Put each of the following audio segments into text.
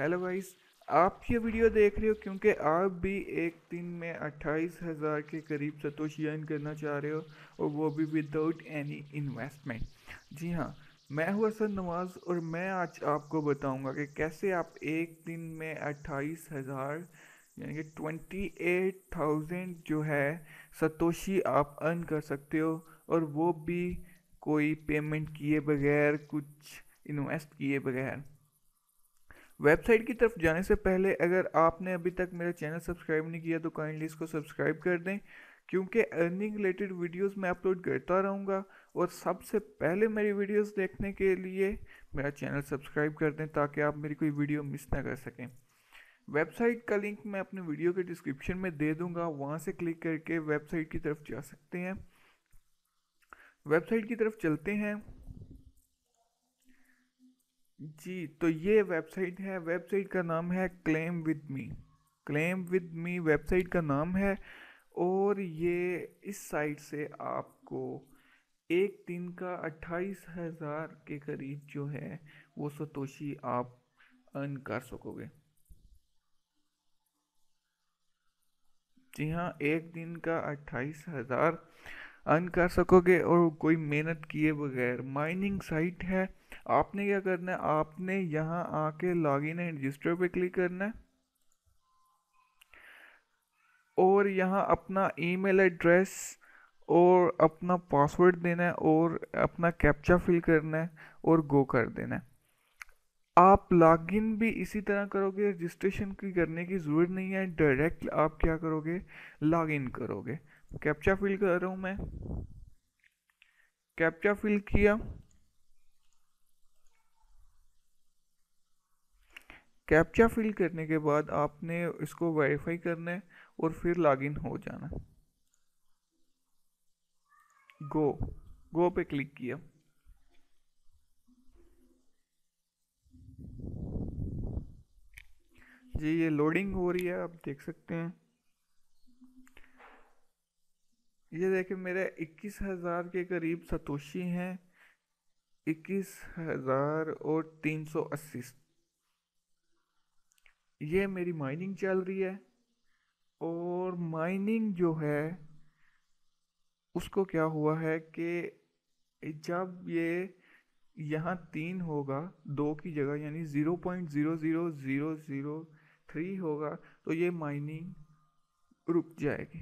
hello guys आप ये video देख रहे हो क्योंकि आप भी एक दिन में अट्ठाईस हज़ार के करीब सतोशी अर्न करना चाह रहे हो और वो भी विदाउट एनी इन्वेस्टमेंट जी हाँ मैं हूँ असद नवाज़ और मैं आज आपको बताऊंगा कि कैसे आप एक दिन में अट्ठाईस हज़ार यानी कि ट्वेंटी एट थाउजेंड जो है सतोशी आप अर्न कर सकते हो और वो भी कोई पेमेंट किए बगैर कुछ इन्वेस्ट किए बगैर वेबसाइट की तरफ जाने से पहले अगर आपने अभी तक मेरा चैनल सब्सक्राइब नहीं किया तो काइंडली इसको सब्सक्राइब कर दें क्योंकि अर्निंग रिलेटेड वीडियोस मैं अपलोड करता रहूँगा और सबसे पहले मेरी वीडियोस देखने के लिए मेरा चैनल सब्सक्राइब कर दें ताकि आप मेरी कोई वीडियो मिस ना कर सकें वेबसाइट का लिंक मैं अपने वीडियो के डिस्क्रिप्शन में दे दूँगा वहाँ से क्लिक करके वेबसाइट की तरफ जा सकते हैं वेबसाइट की तरफ चलते हैं जी तो ये वेबसाइट है वेबसाइट का नाम है claim with me claim with me website का नाम है और ये इस साइट से आपको एक दिन का अट्ठाईस हज़ार के करीब जो है वो सतोशी आप अर्न कर सकोगे जी हाँ एक दिन का अट्ठाईस हज़ार अर्न कर सकोगे और कोई मेहनत किए बगैर माइनिंग साइट है आपने क्या करना है आपने यहाँ आके लॉगिन एंड रजिस्टर पे क्लिक करना है और यहाँ अपना ईमेल एड्रेस और अपना पासवर्ड देना है और अपना कैप्चा फिल करना है और गो कर देना है आप लॉगिन भी इसी तरह करोगे रजिस्ट्रेशन की करने की ज़रूरत नहीं है डायरेक्ट आप क्या करोगे लॉगिन करोगे कैप्चा फिल कर रहा हूँ मैं कैप्चा फिल किया कैप्चा फिल करने के बाद आपने इसको वेरीफाई करना है और फिर लॉगिन हो जाना गो गो पे क्लिक किया जी ये लोडिंग हो रही है आप देख सकते हैं ये देखे मेरे इक्कीस हज़ार के करीब सतोशी हैं इक्कीस हज़ार और तीन सौ अस्सी ये मेरी माइनिंग चल रही है और माइनिंग जो है उसको क्या हुआ है कि जब ये यहाँ तीन होगा दो की जगह यानी zero point zero zero zero zero three होगा तो ये माइनिंग रुक जाएगी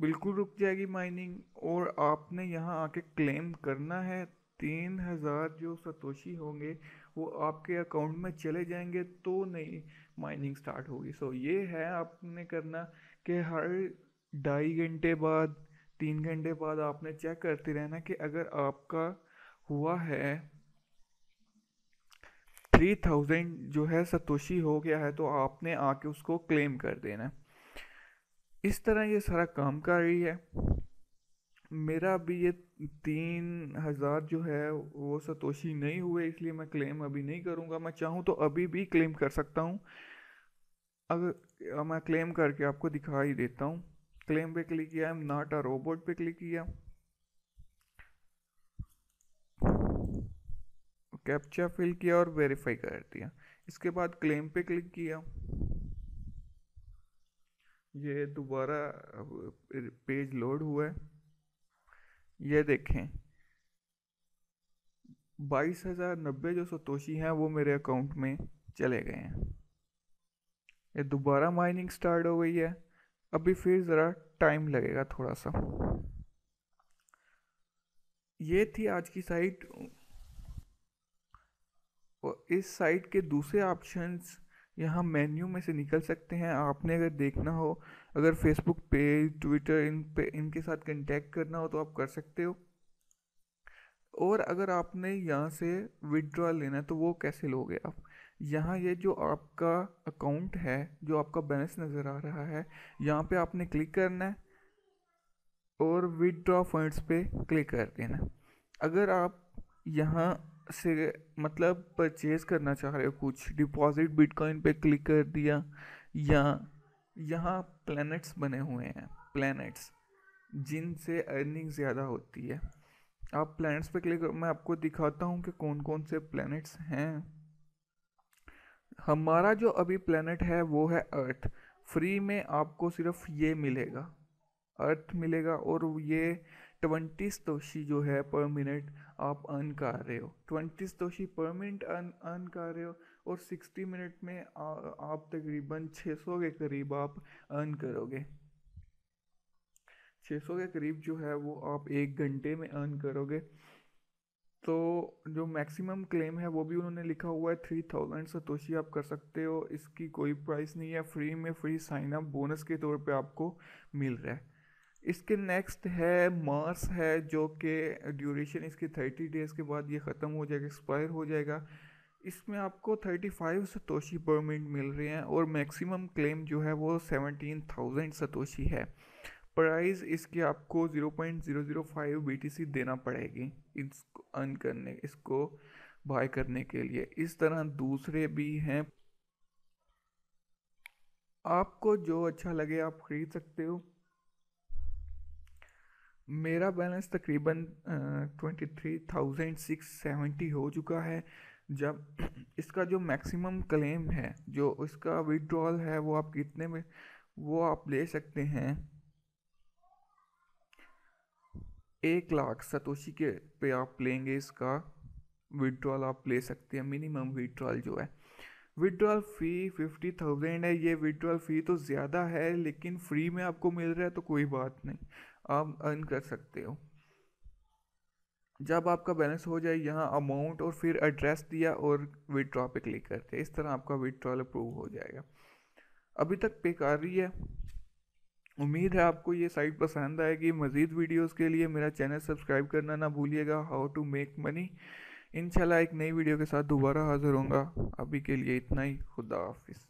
बिल्कुल रुक जाएगी माइनिंग और आपने यहाँ आके क्लेम करना है तीन हज़ार जो सतोशी होंगे वो आपके अकाउंट में चले जाएंगे तो नई माइनिंग स्टार्ट होगी सो so, ये है आपने करना कि हर ढाई घंटे बाद तीन घंटे बाद आपने चेक करते रहना कि अगर आपका हुआ है थ्री थाउजेंड जो है सतोशी हो गया है तो आपने आके उसको क्लेम कर देना इस तरह ये सारा काम कर रही है मेरा अभी ये तीन हज़ार जो है वो सतोशी नहीं हुए इसलिए मैं क्लेम अभी नहीं करूँगा मैं चाहूँ तो अभी भी क्लेम कर सकता हूँ अगर मैं क्लेम करके आपको दिखा ही देता हूँ क्लेम पे क्लिक किया एम नॉट अ रोबोट पे क्लिक किया कैप्चा फिल किया और वेरीफाई कर दिया इसके बाद क्लेम पे क्लिक किया ये दोबारा पेज लोड हुआ है ये देखें बाईस हज़ार नब्बे जो सतोशी हैं वो मेरे अकाउंट में चले गए हैं ये दोबारा माइनिंग स्टार्ट हो गई है अभी फिर ज़रा टाइम लगेगा थोड़ा सा ये थी आज की साइट और इस साइट के दूसरे ऑप्शंस यहाँ मेन्यू में से निकल सकते हैं आपने अगर देखना हो अगर फेसबुक पेज ट्विटर इन पे इनके साथ कंटेक्ट करना हो तो आप कर सकते हो और अगर आपने यहाँ से विड्रॉ लेना है तो वो कैसे लोगे आप यहाँ ये जो आपका अकाउंट है जो आपका बैलेंस नज़र आ रहा है यहाँ पे आपने क्लिक करना है और विड्रॉ फंड्स पे क्लिक कर देना अगर आप यहाँ से मतलब परचेज करना चाह रहे हो कुछ डिपॉजिट बिटकॉइन पे क्लिक कर दिया या यहाँ प्लैनेट्स बने हुए हैं प्लैनेट्स जिनसे अर्निंग ज़्यादा होती है आप प्लैनेट्स पे क्लिक मैं आपको दिखाता हूँ कि कौन कौन से प्लैनेट्स हैं हमारा जो अभी प्लैनेट है वो है अर्थ फ्री में आपको सिर्फ ये मिलेगा अर्थ मिलेगा और ये ट्वेंटी स्तोशी जो है पर मिनट आप अर्न कर रहे हो twenty satoshi permanent earn earn कर रहे हो और सिक्सटी मिनट में आ, आप तकरीबन छः सौ के करीब आप अर्न करोगे सौ के करीब जो है वो आप एक घंटे में अर्न करोगे तो जो मैक्सिमम क्लेम है वो भी उन्होंने लिखा हुआ है थ्री थाउजेंड सतोशी आप कर सकते हो इसकी कोई प्राइस नहीं है फ्री में फ्री साइन अप बोनस के तौर पे आपको मिल रहा है इसके नेक्स्ट है मार्स है जो कि ड्यूरेशन इसके थर्टी डेज़ के बाद ये ख़त्म हो जाएगा एक्सपायर हो जाएगा इसमें आपको थर्टी फाइव सतोशी परमिट मिल रही हैं और मैक्सिमम क्लेम जो है वो सेवनटीन थाउजेंड सतोशी है प्राइस इसकी आपको zero point zero zero five B T C देना पड़ेगी इसको अर्न करने इसको बाय करने के लिए इस तरह दूसरे भी हैं आपको जो अच्छा लगे आप ख़रीद सकते हो मेरा बैलेंस तकरीबन twenty three thousand six seventy हो चुका है जब इसका जो मैक्सिमम क्लेम है जो इसका विड्रॉल है वो आप कितने में वो आप ले सकते हैं एक लाख सतोशी के पे आप लेंगे इसका विड्रॉल आप ले सकते हैं मिनिमम विड्रॉल जो है विड्रॉल फ़ी फिफ्टी थाउजेंड है ये विड्रॉल फ़ी तो ज़्यादा है लेकिन फ्री में आपको मिल रहा है तो कोई बात नहीं आप अर्न कर सकते हो जब आपका बैलेंस हो जाए यहाँ अमाउंट और फिर एड्रेस दिया और विड्रॉ पे क्लिक करते हैं इस तरह आपका विड्रॉल अप्रूव हो जाएगा अभी तक पे कर रही है उम्मीद है आपको ये साइट पसंद आएगी मज़ीद वीडियोस के लिए मेरा चैनल सब्सक्राइब करना ना भूलिएगा हाउ टू मेक मनी इंशाल्लाह एक नई वीडियो के साथ दोबारा हाज़िर होंगे अभी के लिए इतना ही खुदा हाफिज़